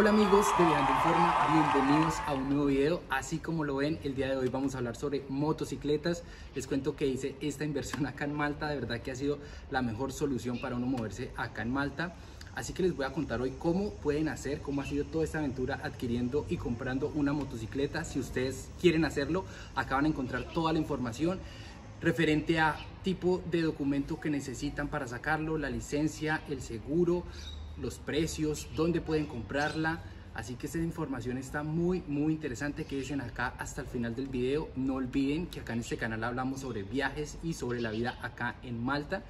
Hola amigos de Viajando en Forma, bienvenidos a un nuevo video. Así como lo ven, el día de hoy vamos a hablar sobre motocicletas. Les cuento que hice esta inversión acá en Malta, de verdad que ha sido la mejor solución para uno moverse acá en Malta. Así que les voy a contar hoy cómo pueden hacer, cómo ha sido toda esta aventura adquiriendo y comprando una motocicleta. Si ustedes quieren hacerlo, acá van a encontrar toda la información referente a tipo de documento que necesitan para sacarlo, la licencia, el seguro, los precios, dónde pueden comprarla. Así que esta información está muy, muy interesante. que dicen acá hasta el final del video. No olviden que acá en este canal hablamos sobre viajes y sobre la vida acá en Malta.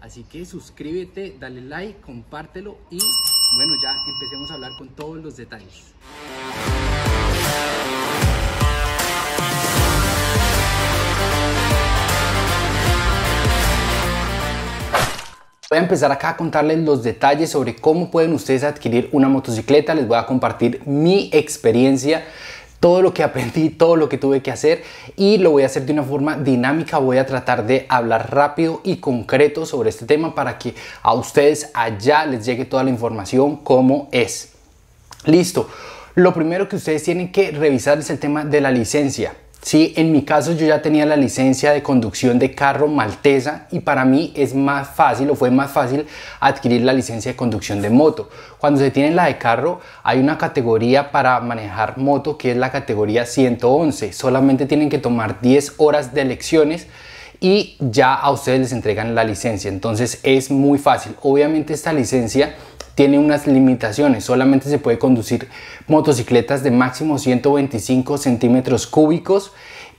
Así que suscríbete, dale like, compártelo y bueno, ya empecemos a hablar con todos los detalles. Voy a empezar acá a contarles los detalles sobre cómo pueden ustedes adquirir una motocicleta. Les voy a compartir mi experiencia todo lo que aprendí, todo lo que tuve que hacer y lo voy a hacer de una forma dinámica. Voy a tratar de hablar rápido y concreto sobre este tema para que a ustedes allá les llegue toda la información cómo es. Listo. Lo primero que ustedes tienen que revisar es el tema de la licencia. Sí, en mi caso yo ya tenía la licencia de conducción de carro maltesa y para mí es más fácil o fue más fácil adquirir la licencia de conducción de moto. Cuando se tiene la de carro hay una categoría para manejar moto que es la categoría 111. Solamente tienen que tomar 10 horas de lecciones y ya a ustedes les entregan la licencia. Entonces es muy fácil. Obviamente esta licencia tiene unas limitaciones. Solamente se puede conducir motocicletas de máximo 125 centímetros cúbicos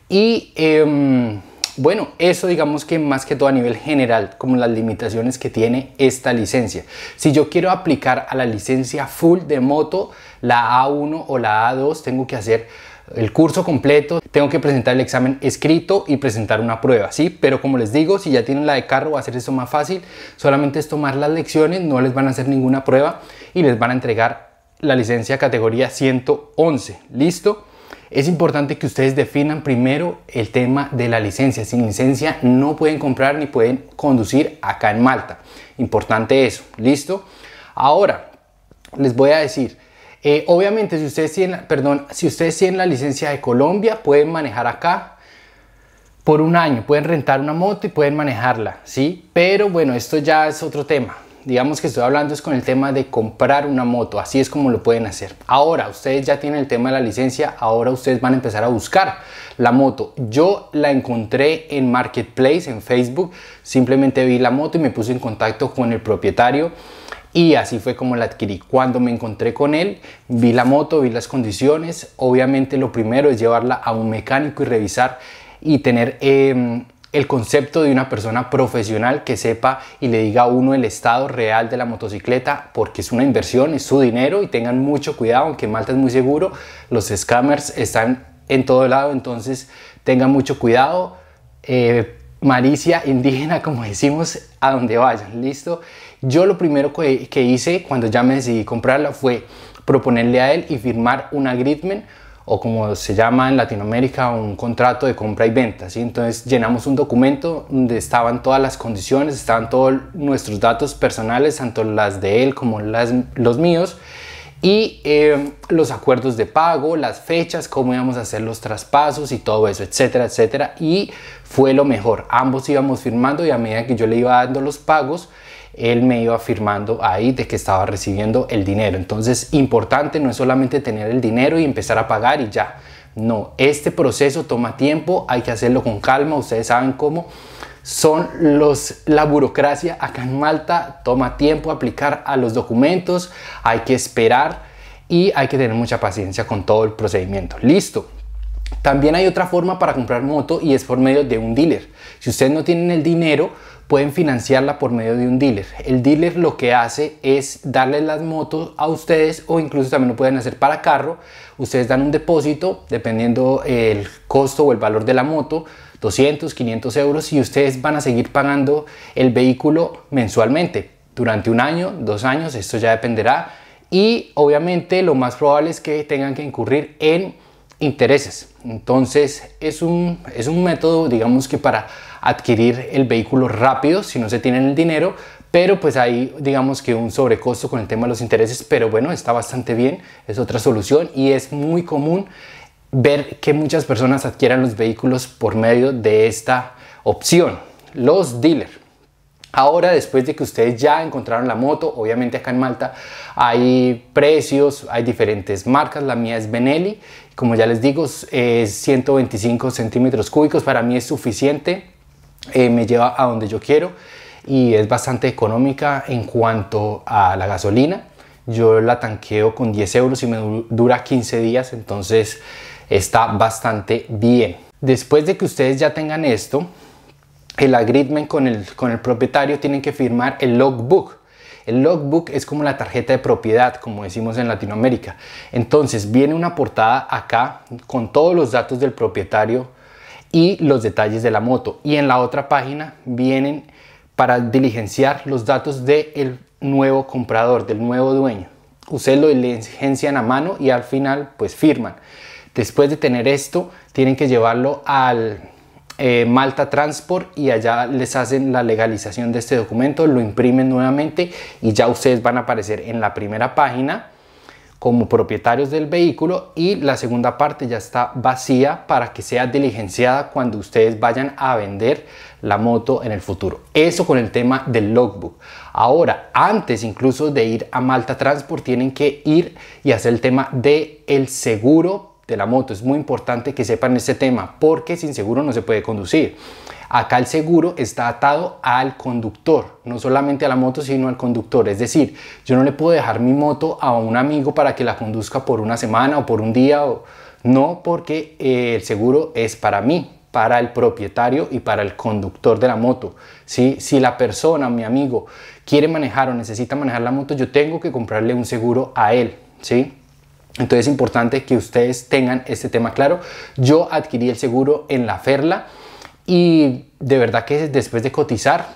y... Em, bueno, eso digamos que más que todo a nivel general, como las limitaciones que tiene esta licencia. Si yo quiero aplicar a la licencia full de moto, la A1 o la A2, tengo que hacer el curso completo, tengo que presentar el examen escrito y presentar una prueba, ¿sí? Pero como les digo, si ya tienen la de carro, va a ser eso más fácil. Solamente es tomar las lecciones, no les van a hacer ninguna prueba y les van a entregar la licencia categoría 111. ¿Listo? Es importante que ustedes definan primero el tema de la licencia. Sin licencia no pueden comprar ni pueden conducir acá en Malta. Importante eso. ¿Listo? Ahora, les voy a decir eh, obviamente, si ustedes, tienen, perdón, si ustedes tienen la licencia de Colombia, pueden manejar acá por un año, pueden rentar una moto y pueden manejarla, ¿sí? Pero bueno, esto ya es otro tema. Digamos que estoy hablando es con el tema de comprar una moto, así es como lo pueden hacer. Ahora, ustedes ya tienen el tema de la licencia, ahora ustedes van a empezar a buscar la moto. Yo la encontré en Marketplace, en Facebook, simplemente vi la moto y me puse en contacto con el propietario y así fue como la adquirí. Cuando me encontré con él, vi la moto, vi las condiciones. Obviamente lo primero es llevarla a un mecánico y revisar y tener em, el concepto de una persona profesional que sepa y le diga a uno el estado real de la motocicleta porque es una inversión, es su dinero y tengan mucho cuidado, aunque Malta es muy seguro, los scammers están en todo lado, entonces tengan mucho cuidado. Eh, maricia indígena, como decimos, a donde vayan, ¿listo? Yo lo primero que, hice cuando ya me decidí comprarla fue proponerle a él y firmar un agreement o como se llama en Latinoamérica, un contrato de compra y venta. Entonces llenamos un documento donde estaban todas las condiciones, estaban todos nuestros datos personales, tanto las de él como los míos, y eh, los acuerdos de pago, las fechas, cómo íbamos a hacer los traspasos y todo eso, etcétera, etcétera. Y fue lo mejor. Ambos íbamos firmando y a medida que yo le iba dando los pagos, él me iba afirmando ahí de que estaba recibiendo el dinero. Entonces, importante no es solamente tener el dinero y empezar a pagar y ya. No, este proceso toma tiempo, hay que hacerlo con calma, ustedes saben cómo son los la burocracia acá en Malta, toma tiempo aplicar a los documentos, hay que esperar y hay que tener mucha paciencia con todo el procedimiento. Listo. También hay otra forma para comprar moto y es por medio de un dealer. Si ustedes no tienen el dinero, pueden financiarla por medio de un dealer. El dealer lo que hace es darle las motos a ustedes o incluso también lo pueden hacer para carro. Ustedes dan un depósito dependiendo el costo o el valor de la moto, 200, 500 euros y ustedes van a seguir pagando el vehículo mensualmente durante un año, dos años, esto ya dependerá. Y obviamente lo más probable es que tengan que incurrir en intereses. Entonces es un, es un método, digamos que para adquirir el vehículo rápido si no se tienen el dinero, pero pues hay digamos que un sobrecosto con el tema de los intereses, pero bueno, está bastante bien, es otra solución y es muy común ver que muchas personas adquieran los vehículos por medio de esta opción, los dealers. Ahora, después de que ustedes ya encontraron la moto, obviamente acá en Malta hay precios, hay diferentes marcas, la mía es Benelli como ya les digo, es 125 centímetros cúbicos. Para mí es suficiente. Eh, me lleva a donde yo quiero y es bastante económica en cuanto a la gasolina. Yo la tanqueo con 10 euros y me dura 15 días, entonces está bastante bien. Después de que ustedes ya tengan esto, el agreement con el, con el propietario tienen que firmar el logbook. El logbook es como la tarjeta de propiedad, como decimos en Latinoamérica. Entonces viene una portada acá con todos los datos del propietario y los detalles de la moto. Y en la otra página vienen para diligenciar los datos del nuevo comprador, del nuevo dueño. Ustedes lo diligencian a mano y al final pues firman. Después de tener esto, tienen que llevarlo al eh, Malta Transport y allá les hacen la legalización de este documento, lo imprimen nuevamente y ya ustedes van a aparecer en la primera página como propietarios del vehículo y la segunda parte ya está vacía para que sea diligenciada cuando ustedes vayan a vender la moto en el futuro. Eso con el tema del logbook. Ahora, antes incluso de ir a Malta Transport, tienen que ir y hacer el tema del el seguro de la moto. Es muy importante que sepan este tema porque sin seguro no se puede conducir. Acá el seguro está atado al conductor, no solamente a la moto, sino al conductor. Es decir, yo no le puedo dejar mi moto a un amigo para que la conduzca por una semana o por un día. No, porque eh, el seguro es para mí, para el propietario y para el conductor de la moto. Si la persona, mi amigo, quiere manejar o necesita manejar la moto, yo tengo que comprarle un seguro a él. ¿sí? Entonces es importante que ustedes tengan este tema claro. Yo adquirí el seguro en la Ferla y de verdad que después de cotizar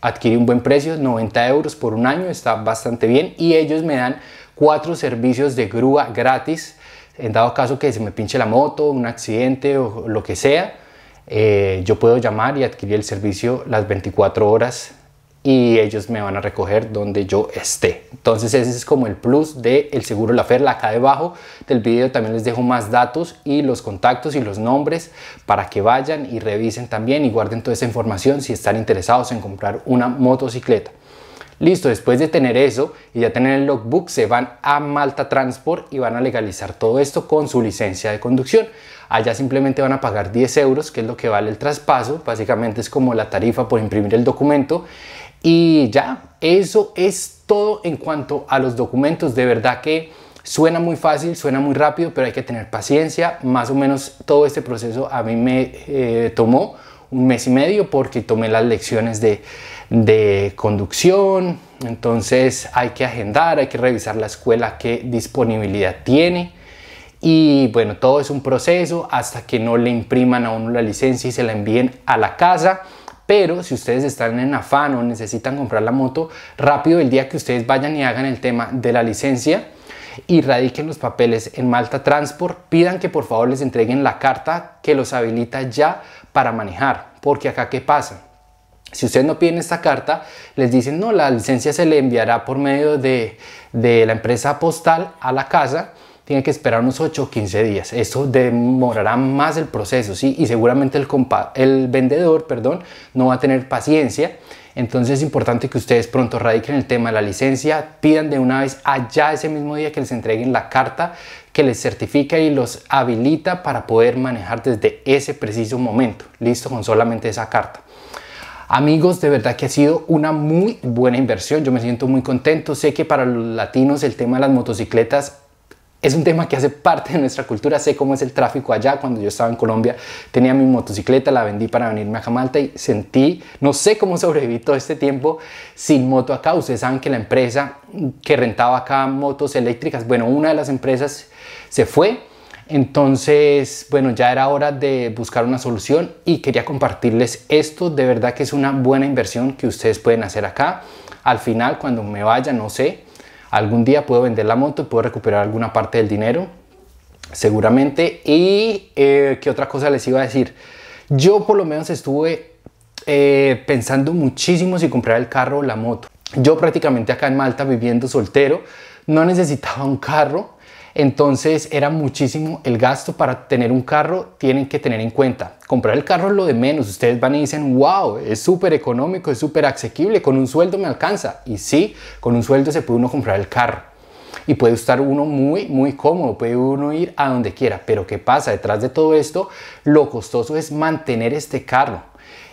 adquirí un buen precio, 90 euros por un año, está bastante bien y ellos me dan cuatro servicios de grúa gratis en dado caso que se me pinche la moto, un accidente o lo que sea. Eh, yo puedo llamar y adquirir el servicio las 24 horas y ellos me van a recoger donde yo esté. Entonces ese es como el plus del el seguro La Acá debajo del video también les dejo más datos y los contactos y los nombres para que vayan y revisen también y guarden toda esa información si están interesados en comprar una motocicleta. Listo, después de tener eso y ya tener el logbook, se van a Malta Transport y van a legalizar todo esto con su licencia de conducción. Allá simplemente van a pagar 10 euros, que es lo que vale el traspaso. Básicamente es como la tarifa por imprimir el documento. Y ya, eso es todo en cuanto a los documentos. De verdad que suena muy fácil, suena muy rápido, pero hay que tener paciencia. Más o menos todo este proceso a mí me eh, tomó un mes y medio porque tomé las lecciones de, de conducción. Entonces hay que agendar, hay que revisar la escuela, qué disponibilidad tiene. Y bueno, todo es un proceso hasta que no le impriman a uno la licencia y se la envíen a la casa. Pero si ustedes están en afán o necesitan comprar la moto, rápido el día que ustedes vayan y hagan el tema de la licencia y radiquen los papeles en Malta Transport, pidan que por favor les entreguen la carta que los habilita ya para manejar. Porque acá, ¿qué pasa? Si ustedes no piden esta carta, les dicen, no, la licencia se le enviará por medio de, de la empresa postal a la casa tiene que esperar unos 8 o 15 días. eso demorará más el proceso, ¿sí? Y seguramente el, el vendedor, perdón, no va a tener paciencia. Entonces es importante que ustedes pronto radiquen el tema de la licencia, pidan de una vez allá ese mismo día que les entreguen la carta que les certifica y los habilita para poder manejar desde ese preciso momento. Listo con solamente esa carta. Amigos, de verdad que ha sido una muy buena inversión. Yo me siento muy contento. Sé que para los latinos el tema de las motocicletas es un tema que hace parte de nuestra cultura. Sé cómo es el tráfico allá. Cuando yo estaba en Colombia, tenía mi motocicleta, la vendí para venirme a Jamalta y sentí, no sé cómo sobreviví todo este tiempo sin moto acá. Ustedes saben que la empresa que rentaba acá motos eléctricas, bueno, una de las empresas se fue. Entonces, bueno, ya era hora de buscar una solución y quería compartirles esto. De verdad que es una buena inversión que ustedes pueden hacer acá. Al final, cuando me vaya, no sé, Algún día puedo vender la moto y puedo recuperar alguna parte del dinero, seguramente. Y eh, qué otra cosa les iba a decir. Yo por lo menos estuve eh, pensando muchísimo si comprar el carro o la moto. Yo prácticamente acá en Malta viviendo soltero, no necesitaba un carro, entonces era muchísimo el gasto para tener un carro, tienen que tener en cuenta comprar el carro es lo de menos. Ustedes van y dicen, wow, es súper económico, es súper asequible, con un sueldo me alcanza. Y sí, con un sueldo se puede uno comprar el carro. Y puede estar uno muy, muy cómodo, puede uno ir a donde quiera. Pero ¿qué pasa? Detrás de todo esto, lo costoso es mantener este carro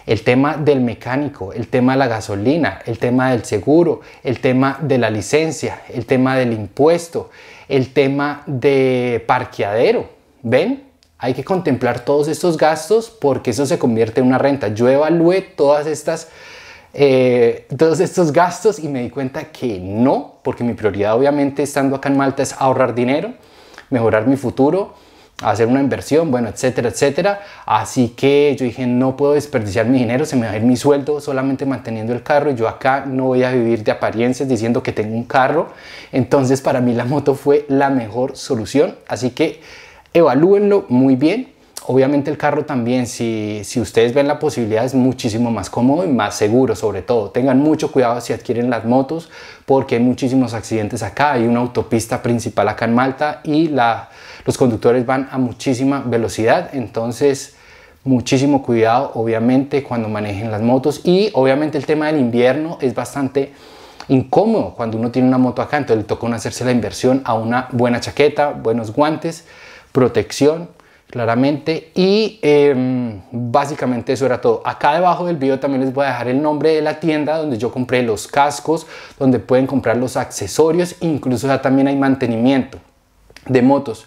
el tema del mecánico, el tema de la gasolina, el tema del seguro, el tema de la licencia, el tema del impuesto, el tema de parqueadero. ¿Ven? hay que contemplar todos estos gastos porque eso se convierte en una renta. Yo evalué todas estas, eh, todos estos gastos y me di cuenta que no, porque mi prioridad obviamente estando acá en Malta es ahorrar dinero, mejorar mi futuro, hacer una inversión, bueno, etcétera, etcétera. Así que yo dije, no puedo desperdiciar mi dinero, se me va a ir mi sueldo solamente manteniendo el carro. Yo acá no voy a vivir de apariencias diciendo que tengo un carro. Entonces para mí la moto fue la mejor solución. Así que evalúenlo muy bien. Obviamente el carro también, si, si ustedes ven la posibilidad, es muchísimo más cómodo y más seguro sobre todo. Tengan mucho cuidado si adquieren las motos porque hay muchísimos accidentes acá. Hay una autopista principal acá en Malta y la, los conductores van a muchísima velocidad. Entonces, muchísimo cuidado obviamente cuando manejen las motos y obviamente el tema del invierno es bastante incómodo cuando uno tiene una moto acá, entonces le toca hacerse la inversión a una buena chaqueta, buenos guantes protección, claramente. Y em, básicamente eso era todo. Acá debajo del video también les voy a dejar el nombre de la tienda donde yo compré los cascos, donde pueden comprar los accesorios, incluso ya también hay mantenimiento de motos.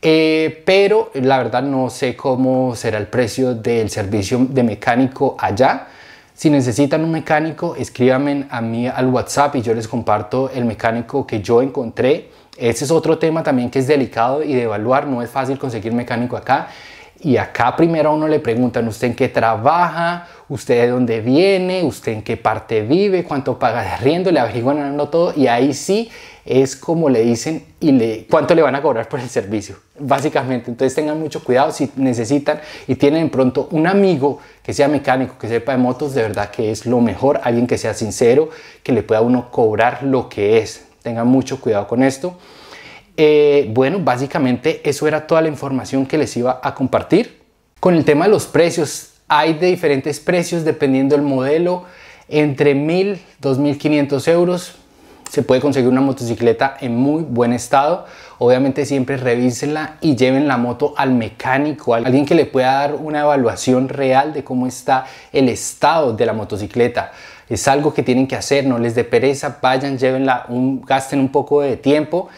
Eh, pero la verdad no sé cómo será el precio del servicio de mecánico allá. Si necesitan un mecánico, escríbanme a mí al WhatsApp y yo les comparto el mecánico que yo encontré ese es otro tema también que es delicado y de evaluar, no es fácil conseguir mecánico acá. Y acá primero a uno le preguntan, ¿usted en qué trabaja? ¿Usted de dónde viene? ¿Usted en qué parte vive? ¿Cuánto paga de riendo Le averiguan todo y ahí sí es como le dicen y le, cuánto le van a cobrar por el servicio, básicamente. Entonces tengan mucho cuidado si necesitan y tienen pronto un amigo que sea mecánico, que sepa de motos, de verdad que es lo mejor, alguien que sea sincero, que le pueda uno cobrar lo que es, Tengan mucho cuidado con esto. Eh, bueno, básicamente eso era toda la información que les iba a compartir. Con el tema de los precios, hay de diferentes precios dependiendo del modelo, entre 1.000, 2.500 euros, se puede conseguir una motocicleta en muy buen estado. Obviamente siempre revísenla y lleven la moto al mecánico, a alguien que le pueda dar una evaluación real de cómo está el estado de la motocicleta. Es algo que tienen que hacer, no les dé pereza, vayan, llévenla, gasten un poco de tiempo.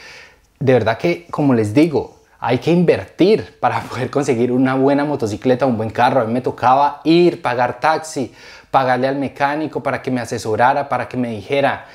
De verdad que, como les digo, hay que invertir para poder conseguir una buena motocicleta, un buen carro. A mí me tocaba ir, pagar taxi, pagarle al mecánico para que me asesorara, para que me dijera,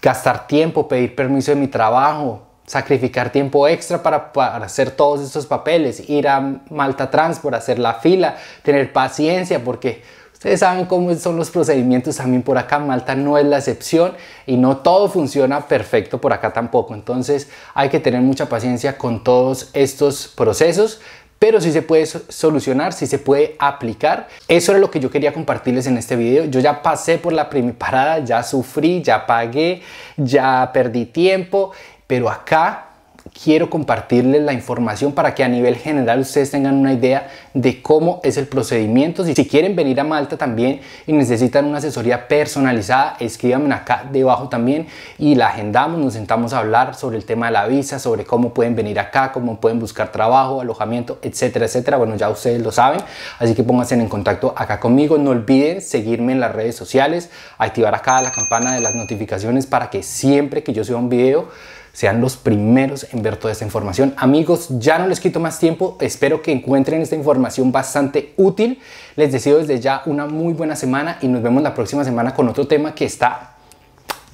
gastar tiempo, pedir permiso de mi trabajo, sacrificar tiempo extra para, hacer todos estos papeles, ir a Malta Trans por hacer la fila, tener paciencia, porque ustedes saben cómo son los procedimientos también por acá. Malta no es la excepción y no todo funciona perfecto por acá tampoco. Entonces hay que tener mucha paciencia con todos estos procesos pero si se puede solucionar, si se puede aplicar. Eso era lo que yo quería compartirles en este video. Yo ya pasé por la primera parada, ya sufrí, ya pagué, ya perdí tiempo, pero acá quiero compartirles la información para que a nivel general ustedes tengan una idea de cómo es el procedimiento. Si, si quieren venir a Malta también y necesitan una asesoría personalizada, escríbanme acá debajo también y la agendamos, nos sentamos a hablar sobre el tema de la visa, sobre cómo pueden venir acá, cómo pueden buscar trabajo, alojamiento, etcétera, etcétera. Bueno, ya ustedes lo saben, así que pónganse en contacto acá conmigo. No olviden seguirme en las redes sociales, activar acá la campana de las notificaciones para que siempre que yo suba un video, sean los primeros en ver toda esta información. Amigos, ya no les quito más tiempo, espero que encuentren esta información bastante útil. Les deseo desde ya una muy buena semana y nos vemos la próxima semana con otro tema que está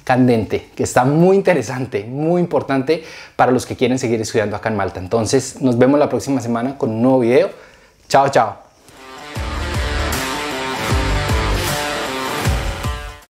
candente, que está muy interesante, muy importante para los que quieren seguir estudiando acá en Malta. Entonces, nos vemos la próxima semana con un nuevo video. Chao, chao.